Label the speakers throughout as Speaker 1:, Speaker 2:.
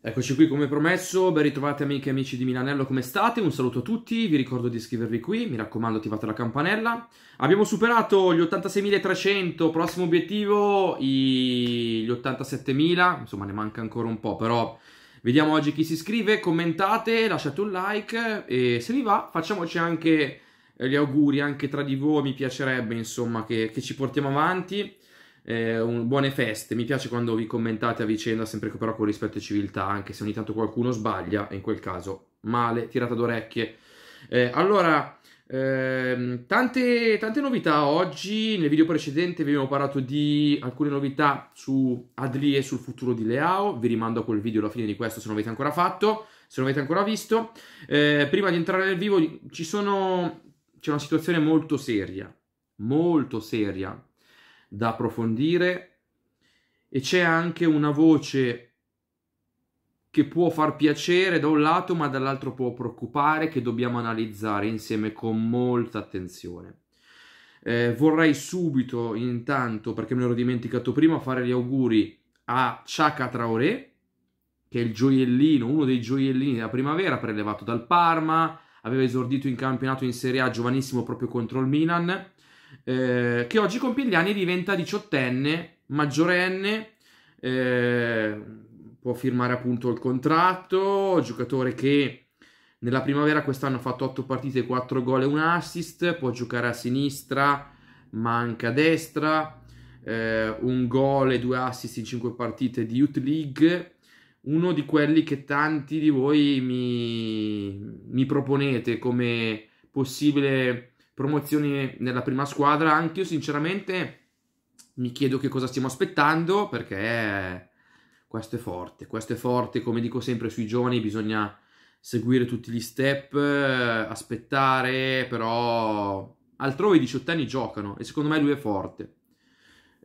Speaker 1: Eccoci qui come promesso, ben ritrovati amiche e amici di Milanello, come state? Un saluto a tutti, vi ricordo di iscrivervi qui, mi raccomando attivate la campanella. Abbiamo superato gli 86.300, prossimo obiettivo i... gli 87.000, insomma ne manca ancora un po', però vediamo oggi chi si iscrive, commentate, lasciate un like e se vi va facciamoci anche eh, gli auguri anche tra di voi, mi piacerebbe insomma che, che ci portiamo avanti. Eh, un, buone feste, mi piace quando vi commentate a vicenda, sempre però con rispetto e civiltà, anche se ogni tanto qualcuno sbaglia, e in quel caso male, tirata d'orecchie. Eh, allora, ehm, tante, tante novità oggi, nel video precedente vi abbiamo parlato di alcune novità su Adli e sul futuro di Leao, vi rimando a quel video alla fine di questo se non avete ancora fatto, se non avete ancora visto. Eh, prima di entrare nel vivo ci sono, c'è una situazione molto seria, molto seria da approfondire e c'è anche una voce che può far piacere da un lato ma dall'altro può preoccupare che dobbiamo analizzare insieme con molta attenzione. Eh, vorrei subito intanto, perché me l'ero dimenticato prima, fare gli auguri a Chaka Traoré, che è il gioiellino, uno dei gioiellini della primavera, prelevato dal Parma, aveva esordito in campionato in Serie A giovanissimo proprio contro il Milan eh, che oggi compie gli anni e diventa diciottenne, maggiorenne, eh, può firmare appunto il contratto, giocatore che nella primavera quest'anno ha fatto 8 partite, 4 gol e un assist, può giocare a sinistra, ma anche a destra, eh, un gol e due assist in 5 partite di Youth League, uno di quelli che tanti di voi mi, mi proponete come possibile promozioni nella prima squadra. Anch'io, sinceramente, mi chiedo che cosa stiamo aspettando perché questo è forte. Questo è forte, come dico sempre sui giovani, bisogna seguire tutti gli step, aspettare, però altrove i diciottenni giocano e secondo me lui è forte.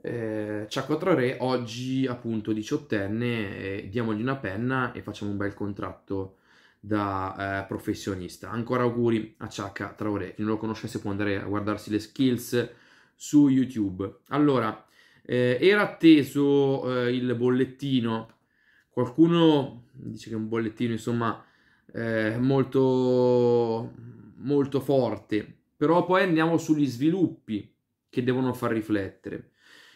Speaker 1: Eh, Ciacco Traoré oggi appunto diciottenne, eh, diamogli una penna e facciamo un bel contratto da eh, professionista. Ancora auguri a Ciacca Traoré. Chi non lo conoscesse può andare a guardarsi le skills su YouTube. Allora, eh, era atteso eh, il bollettino. Qualcuno dice che è un bollettino, insomma, eh, molto, molto forte. Però poi andiamo sugli sviluppi che devono far riflettere.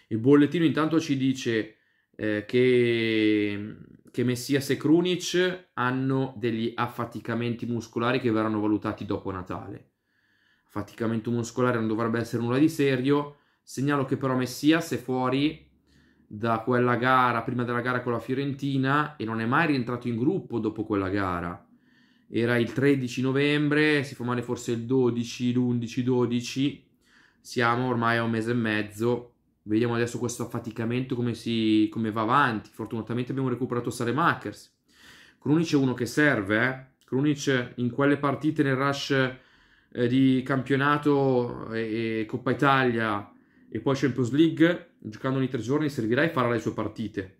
Speaker 1: Il bollettino intanto ci dice eh, che che Messias e Krunic hanno degli affaticamenti muscolari che verranno valutati dopo Natale. Affaticamento muscolare non dovrebbe essere nulla di serio. Segnalo che però Messias è fuori da quella gara, prima della gara con la Fiorentina, e non è mai rientrato in gruppo dopo quella gara. Era il 13 novembre, si fa male forse il 12, l'11, 12. Siamo ormai a un mese e mezzo Vediamo adesso questo affaticamento come, si, come va avanti. Fortunatamente abbiamo recuperato Saremakers. Krunic è uno che serve, eh? Krunic in quelle partite nel rush eh, di campionato e, eh, e, Coppa Italia e poi Champions League, giocando ogni tre giorni, servirà e farà le sue partite.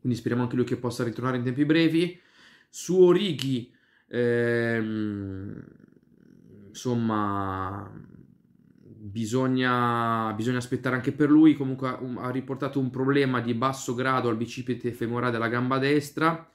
Speaker 1: Quindi speriamo anche lui che possa ritornare in tempi brevi. Su Orighi, ehm, insomma, Bisogna, bisogna, aspettare anche per lui. Comunque ha, riportato un problema di basso grado al bicipite femorale della gamba destra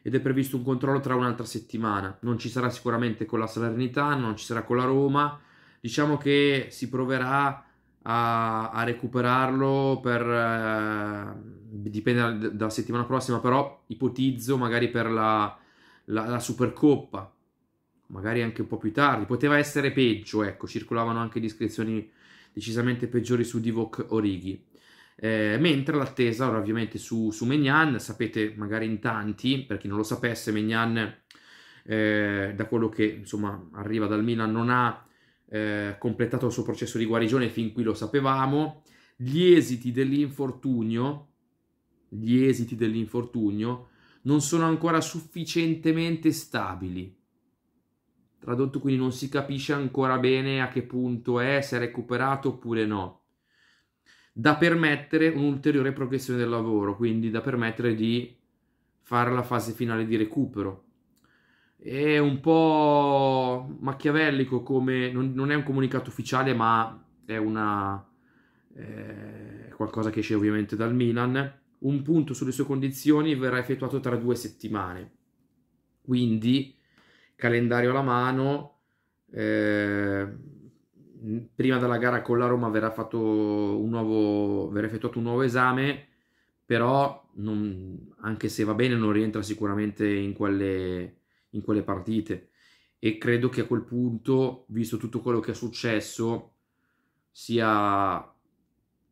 Speaker 1: ed è previsto un controllo tra un'altra settimana. Non ci sarà sicuramente con la Salernitana, non ci sarà con la Roma. Diciamo che si proverà a, a recuperarlo per... Eh, dipende dalla da settimana prossima, però ipotizzo magari per la, la, la Supercoppa magari anche un po' più tardi, poteva essere peggio, ecco, circolavano anche descrizioni decisamente peggiori su Divock Orighi. Eh, mentre l'attesa ora ovviamente su, su Megnan, sapete magari in tanti, per chi non lo sapesse, Menyan eh, da quello che insomma arriva dal Milan non ha eh, completato il suo processo di guarigione, fin qui lo sapevamo, gli esiti dell'infortunio, gli esiti dell'infortunio non sono ancora sufficientemente stabili Tradotto quindi non si capisce ancora bene a che punto è, se è recuperato oppure no. Da permettere un'ulteriore progressione del lavoro, quindi da permettere di fare la fase finale di recupero. È un po' machiavellico come, non, non è un comunicato ufficiale ma è una, eh, qualcosa che esce ovviamente dal Milan, un punto sulle sue condizioni verrà effettuato tra due settimane. Quindi calendario alla mano. Eh, prima della gara con la Roma verrà fatto un nuovo, verrà effettuato un nuovo esame, però non, anche se va bene non rientra sicuramente in quelle, in quelle partite e credo che a quel punto, visto tutto quello che è successo, sia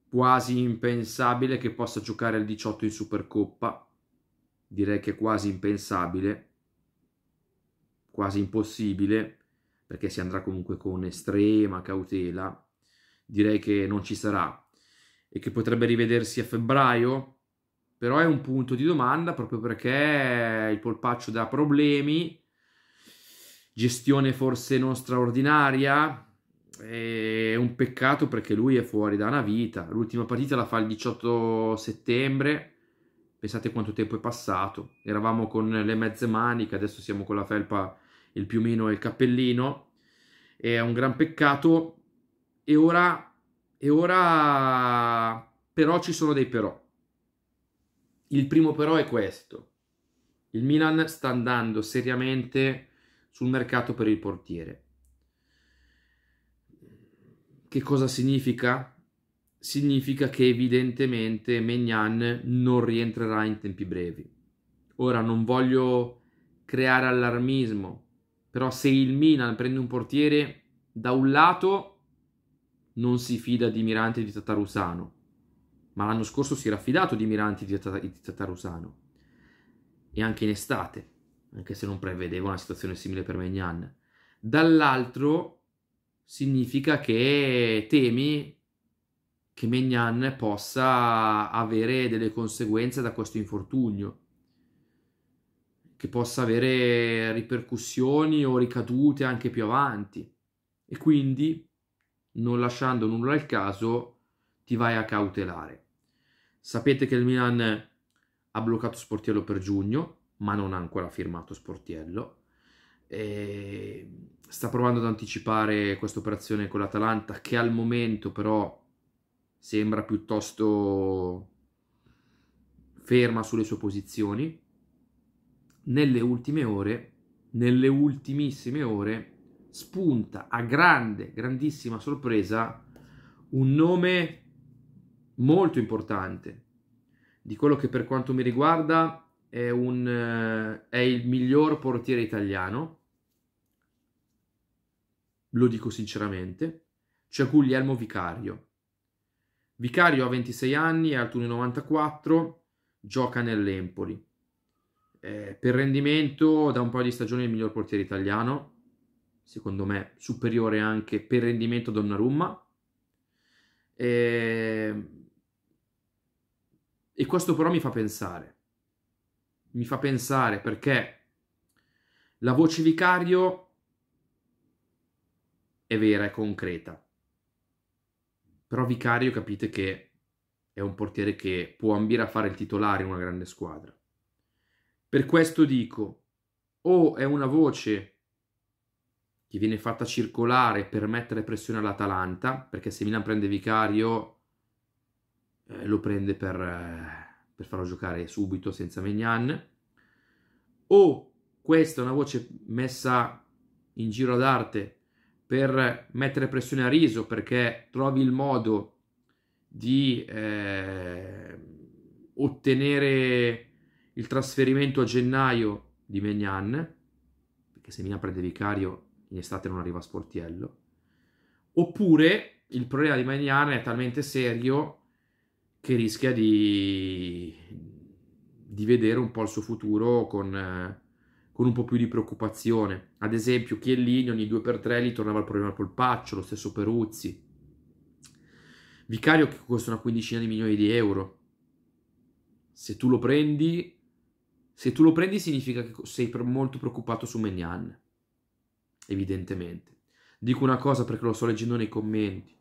Speaker 1: quasi impensabile che possa giocare il 18 in Supercoppa. Direi che è quasi impensabile quasi impossibile, perché si andrà comunque con estrema cautela, direi che non ci sarà e che potrebbe rivedersi a febbraio, però è un punto di domanda proprio perché il polpaccio dà problemi, gestione forse non straordinaria, è un peccato perché lui è fuori da una vita, l'ultima partita la fa il 18 settembre, pensate quanto tempo è passato, eravamo con le mezze maniche, adesso siamo con la felpa il piumino e il cappellino. È un gran peccato. E ora, e ora, però ci sono dei però. Il primo però è questo. Il Milan sta andando seriamente sul mercato per il portiere. Che cosa significa? Significa che evidentemente Megnan non rientrerà in tempi brevi. Ora non voglio creare allarmismo, però se il Milan prende un portiere da un lato non si fida di Mirante e di Tatarusano, ma l'anno scorso si era affidato di Mirante e di Tatarusano e anche in estate, anche se non prevedeva una situazione simile per Megnan. Dall'altro significa che temi che Megnan possa avere delle conseguenze da questo infortunio che possa avere ripercussioni o ricadute anche più avanti. E quindi, non lasciando nulla al caso, ti vai a cautelare. Sapete che il Milan ha bloccato Sportiello per giugno, ma non ha ancora firmato Sportiello. E sta provando ad anticipare questa operazione con l'Atalanta, che al momento però sembra piuttosto ferma sulle sue posizioni nelle ultime ore, nelle ultimissime ore, spunta a grande, grandissima sorpresa un nome molto importante di quello che per quanto mi riguarda è, un, eh, è il miglior portiere italiano, lo dico sinceramente, cioè Guglielmo Vicario. Vicario ha 26 anni, è alto 1,94, gioca nell'Empoli. Eh, per rendimento da un paio di stagioni il miglior portiere italiano, secondo me superiore anche per rendimento a Donnarumma. Eh, e questo però mi fa pensare. Mi fa pensare perché la voce vicario è vera, è concreta. Però Vicario capite che è un portiere che può ambire a fare il titolare in una grande squadra. Per questo dico, o è una voce che viene fatta circolare per mettere pressione all'Atalanta, perché se Milan prende Vicario eh, lo prende per, eh, per, farlo giocare subito senza Megnan, o questa è una voce messa in giro ad arte per mettere pressione a Riso, perché trovi il modo di eh, ottenere il trasferimento a gennaio di Megnan, perché se Milan prende Vicario in estate non arriva a Sportiello, oppure il problema di Megnan è talmente serio che rischia di, di vedere un po' il suo futuro con, con, un po' più di preoccupazione. Ad esempio, Chiellini ogni 2 per 3 gli tornava il problema polpaccio, lo stesso Peruzzi. Vicario che costa una quindicina di milioni di euro. Se tu lo prendi, se tu lo prendi significa che sei molto preoccupato su Menian, evidentemente. Dico una cosa perché lo sto leggendo nei commenti.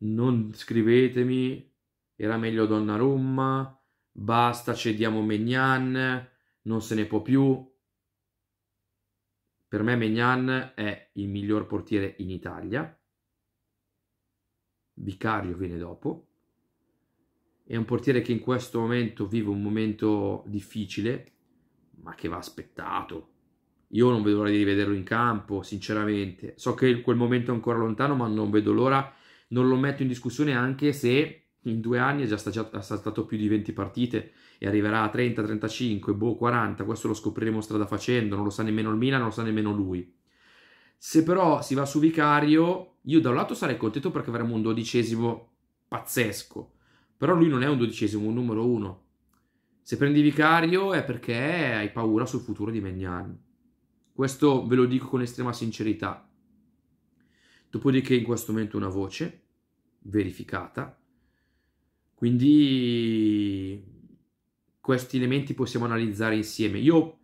Speaker 1: Non scrivetemi, era meglio Donnarumma, basta, cediamo Menian, non se ne può più. Per me Menian è il miglior portiere in Italia. Vicario viene dopo è un portiere che in questo momento vive un momento difficile, ma che va aspettato. Io non vedo l'ora di rivederlo in campo, sinceramente. So che quel momento è ancora lontano, ma non vedo l'ora. Non lo metto in discussione anche se in due anni è già saltato più di 20 partite e arriverà a 30, 35, boh, 40. Questo lo scopriremo strada facendo. Non lo sa nemmeno il Milan, non lo sa nemmeno lui. Se però si va su Vicario, io da un lato sarei contento perché avremo un dodicesimo pazzesco però lui non è un dodicesimo, un numero uno. Se prendi Vicario è perché hai paura sul futuro di Magnan. Questo ve lo dico con estrema sincerità. Dopodiché in questo momento una voce verificata. Quindi questi elementi possiamo analizzare insieme. Io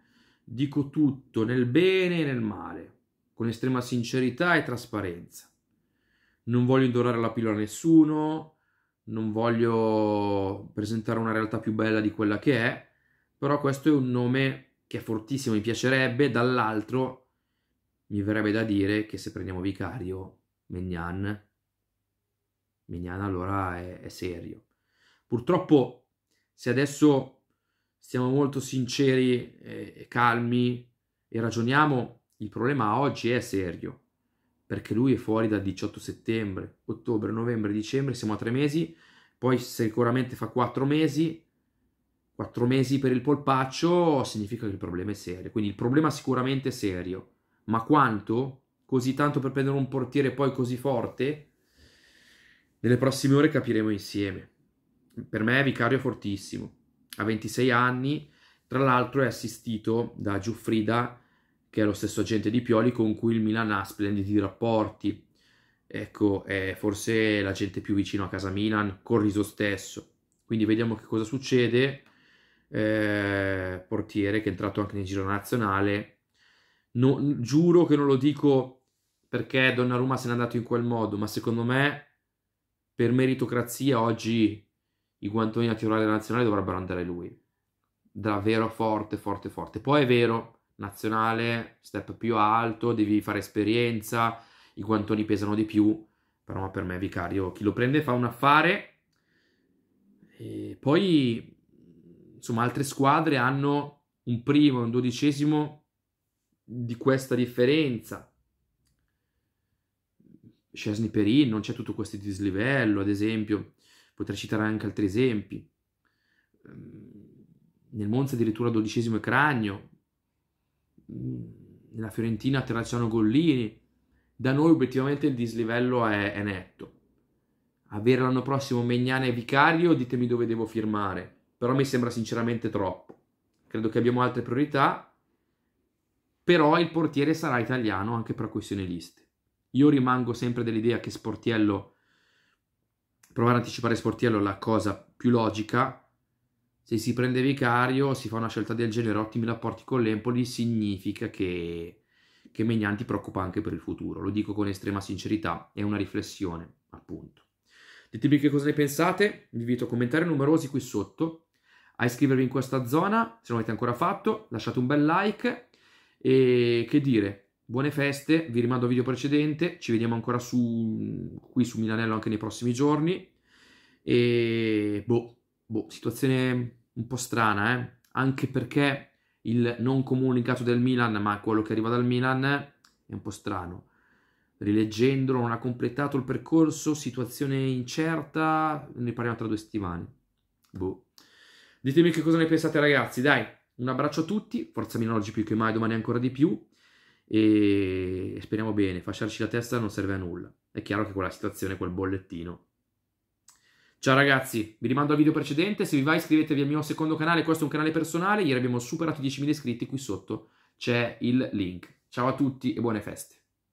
Speaker 1: dico tutto nel bene e nel male, con estrema sincerità e trasparenza. Non voglio indorare la pillola a nessuno, non voglio presentare una realtà più bella di quella che è, però questo è un nome che è fortissimo, mi piacerebbe, dall'altro mi verrebbe da dire che se prendiamo Vicario, Mignan, Mignan allora è, è serio. Purtroppo se adesso siamo molto sinceri e, eh, e calmi e ragioniamo, il problema oggi è serio perché lui è fuori dal 18 settembre, ottobre, novembre, dicembre, siamo a tre mesi, poi sicuramente fa quattro mesi, quattro mesi per il polpaccio significa che il problema è serio, quindi il problema sicuramente è serio, ma quanto? Così tanto per prendere un portiere poi così forte? Nelle prossime ore capiremo insieme. Per me Vicario è fortissimo, ha 26 anni, tra l'altro è assistito da Giuffrida che è lo stesso agente di Pioli con cui il Milan ha splendidi rapporti. Ecco, è forse l'agente più vicino a casa Milan, Corriso stesso. Quindi vediamo che cosa succede. Eh, portiere che è entrato anche nel giro nazionale. No, giuro che non lo dico perché Donnarumma se n'è andato in quel modo, ma secondo me per meritocrazia oggi i guantoni a tirare nazionale dovrebbero andare lui. Davvero forte, forte, forte. Poi è vero nazionale, step più alto, devi fare esperienza, i guantoni pesano di più, però per me è Vicario chi lo prende fa un affare. E poi, insomma, altre squadre hanno un primo un dodicesimo di questa differenza. Scesni Perin, non c'è tutto questo dislivello, ad esempio, potrei citare anche altri esempi. Ehm, nel Monza addirittura dodicesimo e Cragno, nella mm, Fiorentina Terracciano Gollini. Da noi obiettivamente il dislivello è, è netto. Avere l'anno prossimo Megnana e Vicario, ditemi dove devo firmare, però mi sembra sinceramente troppo. Credo che abbiamo altre priorità, però il portiere sarà italiano anche per questioni liste. Io rimango sempre dell'idea che Sportiello, provare a anticipare Sportiello è la cosa più logica, se si prende Vicario, si fa una scelta del genere, ottimi rapporti con l'Empoli, significa che, che Megnan ti preoccupa anche per il futuro. Lo dico con estrema sincerità, è una riflessione, appunto. Ditemi che cosa ne pensate, vi invito a commentare numerosi qui sotto, a iscrivervi in questa zona, se non l'avete ancora fatto, lasciate un bel like e che dire, buone feste, vi rimando al video precedente, ci vediamo ancora su, qui su Milanello anche nei prossimi giorni e boh, boh situazione un po' strana, eh? anche perché il non comunicato del Milan, ma quello che arriva dal Milan è un po' strano. Rileggendolo, non ha completato il percorso, situazione incerta, ne parliamo tra due settimane. Boh. Ditemi che cosa ne pensate ragazzi, dai, un abbraccio a tutti, forza Milan oggi più che mai, domani ancora di più e speriamo bene, fasciarci la testa non serve a nulla. È chiaro che quella situazione, quel bollettino Ciao ragazzi, vi rimando al video precedente, se vi va iscrivetevi al mio secondo canale, questo è un canale personale, ieri abbiamo superato i 10.000 iscritti, qui sotto c'è il link. Ciao a tutti e buone feste.